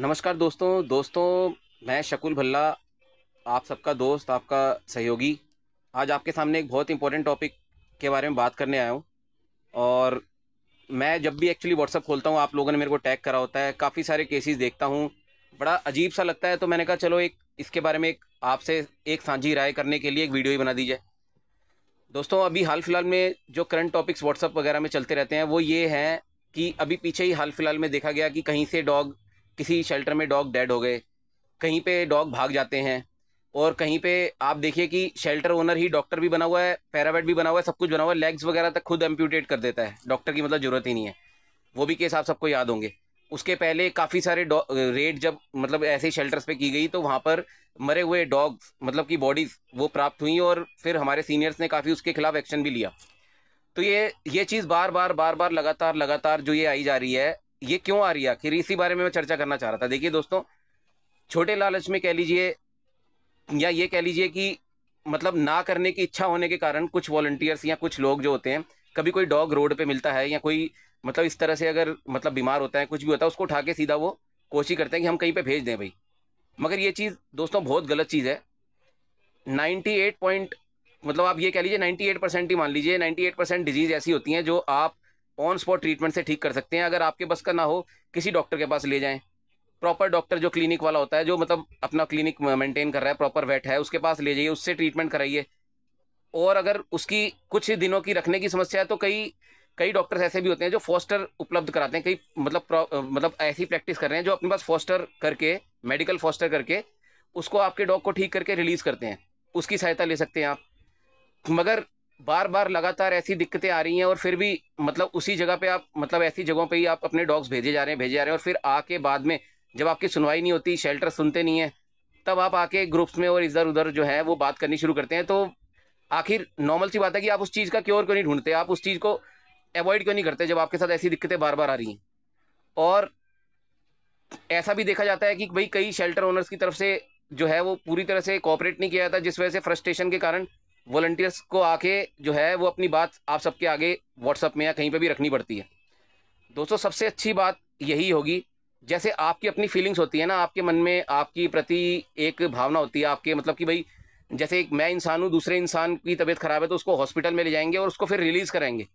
नमस्कार दोस्तों दोस्तों मैं शकुल भल्ला आप सबका दोस्त आपका सहयोगी आज आपके सामने एक बहुत इंपॉर्टेंट टॉपिक के बारे में बात करने आया हूँ और मैं जब भी एक्चुअली व्हाट्सअप खोलता हूँ आप लोगों ने मेरे को टैग करा होता है काफ़ी सारे केसेस देखता हूँ बड़ा अजीब सा लगता है तो मैंने कहा चलो एक इसके बारे में एक आपसे एक साझी राय करने के लिए एक वीडियो ही बना दी जाए दोस्तों अभी हाल फिलहाल में जो करंट टॉपिक्स व्हाट्सअप वगैरह में चलते रहते हैं वो ये हैं कि अभी पीछे ही हाल फिलहाल में देखा गया कि कहीं से डॉग किसी शेल्टर में डॉग डेड हो गए कहीं पे डॉग भाग जाते हैं और कहीं पे आप देखिए कि शेल्टर ओनर ही डॉक्टर भी बना हुआ है पैरावेट भी बना हुआ है सब कुछ बना हुआ है लेग्स वगैरह तक खुद एम्प्यूटेट कर देता है डॉक्टर की मतलब ज़रूरत ही नहीं है वो भी केस आप सबको याद होंगे उसके पहले काफ़ी सारे रेड जब मतलब ऐसे शेल्टर्स पे की गई तो वहाँ पर मरे हुए डॉग्स मतलब की बॉडीज़ वो प्राप्त हुई और फिर हमारे सीनियर्स ने काफ़ी उसके खिलाफ एक्शन भी लिया तो ये ये चीज़ बार बार बार बार लगातार लगातार जो ये आई जा रही है ये क्यों आ रही है आखिर इसी बारे में मैं चर्चा करना चाह रहा था देखिए दोस्तों छोटे लालच में कह लीजिए या ये कह लीजिए कि मतलब ना करने की इच्छा होने के कारण कुछ वॉल्टियर्स या कुछ लोग जो होते हैं कभी कोई डॉग रोड पे मिलता है या कोई मतलब इस तरह से अगर मतलब बीमार होता है कुछ भी होता है उसको उठा के सीधा वो कोशिश करते हैं कि हम कहीं पे भेज दें भाई मगर ये चीज़ दोस्तों बहुत गलत चीज़ है 98 पॉइंट मतलब आप ये कह लीजिए 98 परसेंट ही मान लीजिए 98 परसेंट डिजीज़ ऐसी होती हैं जो आप ऑन स्पॉट ट्रीटमेंट से ठीक कर सकते हैं अगर आपके बस का ना हो किसी डॉक्टर के पास ले जाएं प्रॉपर डॉक्टर जो क्लिनिक वाला होता है जो मतलब अपना क्लिनिक मेंटेन कर रहा है प्रॉपर वेट है उसके पास ले जाइए उससे ट्रीटमेंट कराइए और अगर उसकी कुछ दिनों की रखने की समस्या है तो कई कई डॉक्टर्स ऐसे भी होते हैं जो फॉस्टर उपलब्ध कराते हैं कई मतलब मतलब ऐसी प्रैक्टिस कर रहे हैं जो अपने पास फॉस्टर करके मेडिकल फॉस्टर करके उसको आपके डॉग को ठीक करके रिलीज़ करते हैं उसकी सहायता ले सकते हैं आप मगर बार बार लगातार ऐसी दिक्कतें आ रही हैं और फिर भी मतलब उसी जगह पे आप मतलब ऐसी जगहों पे ही आप अपने डॉग्स भेजे जा रहे हैं भेजे जा रहे हैं और फिर आके बाद में जब आपकी सुनवाई नहीं होती शेल्टर सुनते नहीं है तब आप आके ग्रुप्स में और इधर उधर जो है वो बात करनी शुरू करते हैं तो आखिर नॉर्मल सी बात है कि आप उस चीज़ का क्योर क्यों नहीं ढूंढते आप उस चीज़ को अवॉइड क्यों नहीं करते जब आपके साथ ऐसी दिक्कतें बार बार आ रही हैं और ऐसा भी देखा जाता है कि भाई कई शेल्टर ओनर्स की तरफ से जो है वो पूरी तरह से कॉपरेट नहीं किया जाता जिस वजह से फ्रस्ट्रेशन के कारण वॉलंटियर्स को आके जो है वो अपनी बात आप सबके आगे व्हाट्सअप में या कहीं पर भी रखनी पड़ती है दोस्तों सबसे अच्छी बात यही होगी जैसे आपकी अपनी फीलिंग्स होती है ना आपके मन में आपकी प्रति एक भावना होती है आपके मतलब कि भाई जैसे एक मैं इंसान हूँ दूसरे इंसान की तबीयत खराब है तो उसको हॉस्पिटल में ले जाएंगे और उसको फिर रिलीज़ कराएंगे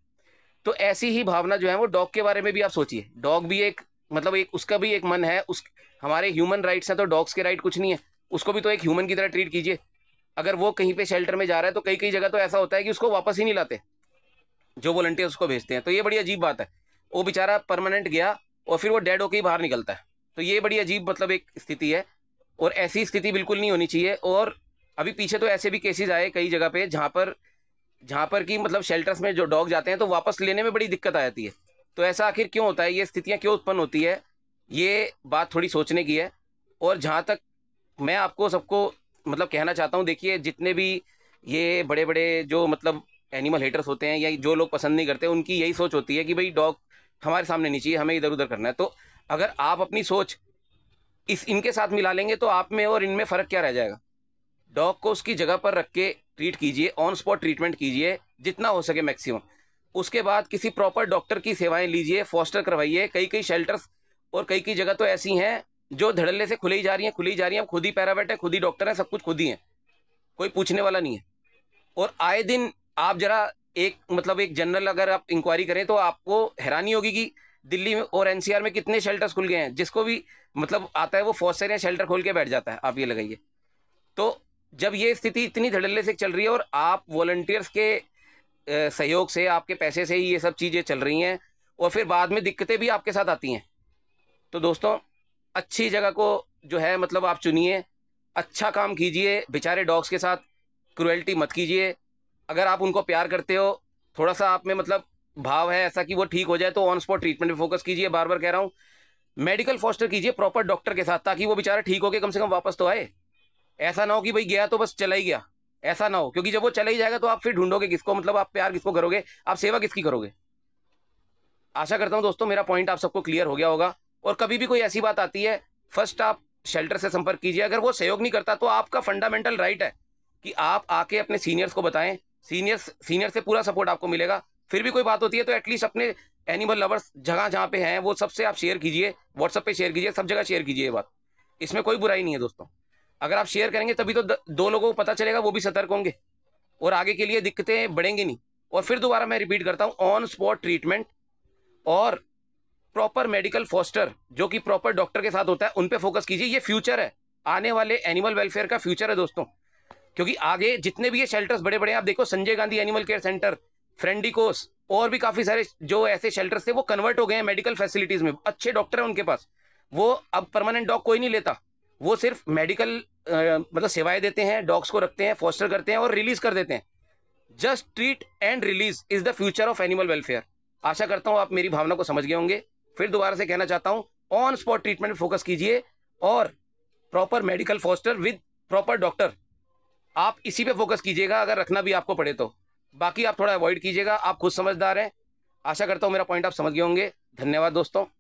तो ऐसी ही भावना जो है वो डॉग के बारे में भी आप सोचिए डॉग भी एक मतलब एक उसका भी एक मन है उस हमारे ह्यूमन राइट्स हैं तो डॉग्स के राइट कुछ नहीं है उसको भी तो एक ह्यूमन की तरह ट्रीट कीजिए अगर वो कहीं पे शेल्टर में जा रहा है तो कई कई जगह तो ऐसा होता है कि उसको वापस ही नहीं लाते जो वॉलंटियर उसको भेजते हैं तो ये बड़ी अजीब बात है वो बेचारा परमानेंट गया और फिर वो डेड होकर ही बाहर निकलता है तो ये बड़ी अजीब मतलब एक स्थिति है और ऐसी स्थिति बिल्कुल नहीं होनी चाहिए और अभी पीछे तो ऐसे भी केसेज आए कई जगह पर जहाँ पर जहाँ पर कि मतलब शेल्टर्स में जो डॉग जाते हैं तो वापस लेने में बड़ी दिक्कत आ जाती है तो ऐसा आखिर क्यों होता है ये स्थितियाँ क्यों उत्पन्न होती है ये बात थोड़ी सोचने की है और जहाँ तक मैं आपको सबको मतलब कहना चाहता हूँ देखिए जितने भी ये बड़े बड़े जो मतलब एनिमल हेटर्स होते हैं या जो लोग पसंद नहीं करते उनकी यही सोच होती है कि भाई डॉग हमारे सामने नहीं चाहिए हमें इधर उधर करना है तो अगर आप अपनी सोच इस इनके साथ मिला लेंगे तो आप में और इनमें फ़र्क क्या रह जाएगा डॉग को उसकी जगह पर रख के ट्रीट कीजिए ऑन स्पॉट ट्रीटमेंट कीजिए जितना हो सके मैक्सिमम उसके बाद किसी प्रॉपर डॉक्टर की सेवाएं लीजिए फॉस्टर करवाइए कई कई शेल्टर्स और कई कई जगह तो ऐसी हैं जो धड़ल्ले से खुले ही जा रही हैं खुली जा रही हैं खुद ही पैरावेट है खुद ही डॉक्टर हैं सब कुछ खुद ही हैं कोई पूछने वाला नहीं है और आए दिन आप जरा एक मतलब एक जनरल अगर आप इंक्वायरी करें तो आपको हैरानी होगी कि दिल्ली में और एनसीआर में कितने शेल्टर्स खुल गए हैं जिसको भी मतलब आता है वो फॉस्टर या शेल्टर खोल के बैठ जाता है आप ये लगाइए तो जब ये स्थिति इतनी धड़ल्ले से चल रही है और आप वॉल्टियर्स के सहयोग से आपके पैसे से ही ये सब चीज़ें चल रही हैं और फिर बाद में दिक्कतें भी आपके साथ आती हैं तो दोस्तों अच्छी जगह को जो है मतलब आप चुनिए अच्छा काम कीजिए बेचारे डॉग्स के साथ क्रुएल्टी मत कीजिए अगर आप उनको प्यार करते हो थोड़ा सा आप में मतलब भाव है ऐसा कि वो ठीक हो जाए तो ऑन स्पॉट ट्रीटमेंट पे फोकस कीजिए बार बार कह रहा हूँ मेडिकल फॉस्टर कीजिए प्रॉपर डॉक्टर के साथ ताकि वो बेचारा ठीक होकर कम से कम वापस तो आए ऐसा ना हो कि भाई गया तो बस चला ही गया ऐसा ना हो क्योंकि जब वो चला ही जाएगा तो आप फिर ढूंढोगे किसको मतलब आप प्यार किसको करोगे आप सेवा किसकी करोगे आशा करता हूँ दोस्तों मेरा पॉइंट आप सबको क्लियर हो गया होगा और कभी भी कोई ऐसी बात आती है फर्स्ट आप शेल्टर से संपर्क कीजिए अगर वो सहयोग नहीं करता तो आपका फंडामेंटल राइट है कि आप आके अपने सीनियर्स को बताएं सीनियर्स सीनियर से पूरा सपोर्ट आपको मिलेगा फिर भी कोई बात होती है तो एटलीस्ट अपने एनिमल लवर्स जगह जहाँ पे हैं वो सबसे आप शेयर कीजिए व्हाट्सएप पे शेयर कीजिए सब जगह शेयर कीजिए ये बात इसमें कोई बुराई नहीं है दोस्तों अगर आप शेयर करेंगे तभी तो दो लोगों को पता चलेगा वो भी सतर्क होंगे और आगे के लिए दिक्कतें बढ़ेंगी नहीं और फिर दोबारा मैं रिपीट करता हूँ ऑन स्पॉट ट्रीटमेंट और प्रॉपर मेडिकल फोस्टर जो कि प्रॉपर डॉक्टर के साथ होता है उन पर फोकस कीजिए ये फ्यूचर है आने वाले एनिमल वेलफेयर का फ्यूचर है दोस्तों क्योंकि आगे जितने भी ये शेल्टर्स बड़े बड़े आप देखो Sanjay Gandhi animal care centre Friendicoes और भी काफ़ी सारे जो ऐसे शेल्टर्स थे वो कन्वर्ट हो गए हैं मेडिकल फैसिलिटीज़ में अच्छे डॉक्टर हैं उनके पास वो अब परमानेंट डॉग कोई नहीं लेता वो सिर्फ मेडिकल मतलब सेवाएं देते हैं डॉग्स को रखते हैं फोस्टर करते हैं और रिलीज़ कर देते हैं just treat and release is the future of animal welfare आशा करता हूँ आप मेरी भावना को समझ गए होंगे फिर दोबारा से कहना चाहता हूँ ऑन स्पॉट ट्रीटमेंट फोकस कीजिए और proper medical foster with proper doctor आप इसी पे फोकस कीजिएगा अगर रखना भी आपको पड़े तो बाकी आप थोड़ा अवॉइड कीजिएगा आप खुद समझदार हैं आशा करता हूँ मेरा पॉइंट आप समझ गए होंगे धन्यवाद दोस्तों